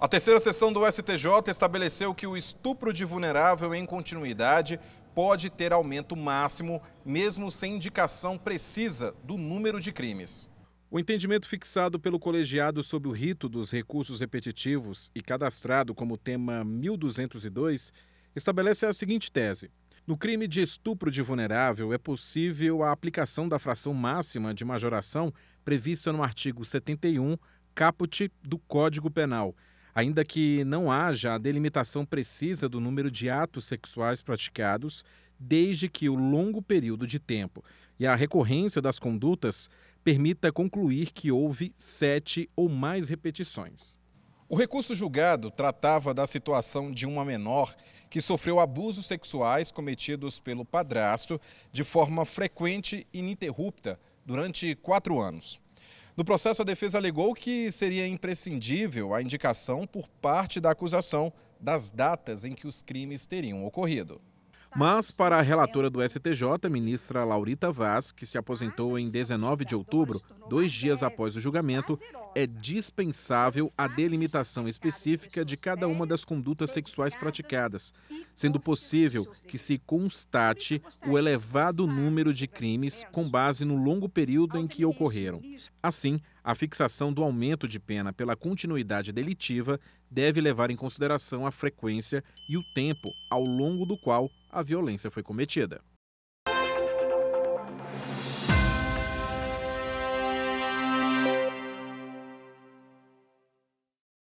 A terceira sessão do STJ estabeleceu que o estupro de vulnerável em continuidade pode ter aumento máximo, mesmo sem indicação precisa do número de crimes. O entendimento fixado pelo colegiado sobre o rito dos recursos repetitivos e cadastrado como tema 1202 estabelece a seguinte tese: no crime de estupro de vulnerável é possível a aplicação da fração máxima de majoração prevista no artigo 71, caput do Código Penal Ainda que não haja a delimitação precisa do número de atos sexuais praticados, desde que o longo período de tempo e a recorrência das condutas permita concluir que houve sete ou mais repetições. O recurso julgado tratava da situação de uma menor que sofreu abusos sexuais cometidos pelo padrasto de forma frequente e ininterrupta durante quatro anos. No processo, a defesa alegou que seria imprescindível a indicação por parte da acusação das datas em que os crimes teriam ocorrido. Mas, para a relatora do STJ, ministra Laurita Vaz, que se aposentou em 19 de outubro, dois dias após o julgamento, é dispensável a delimitação específica de cada uma das condutas sexuais praticadas, sendo possível que se constate o elevado número de crimes com base no longo período em que ocorreram. Assim, a fixação do aumento de pena pela continuidade delitiva deve levar em consideração a frequência e o tempo ao longo do qual a violência foi cometida.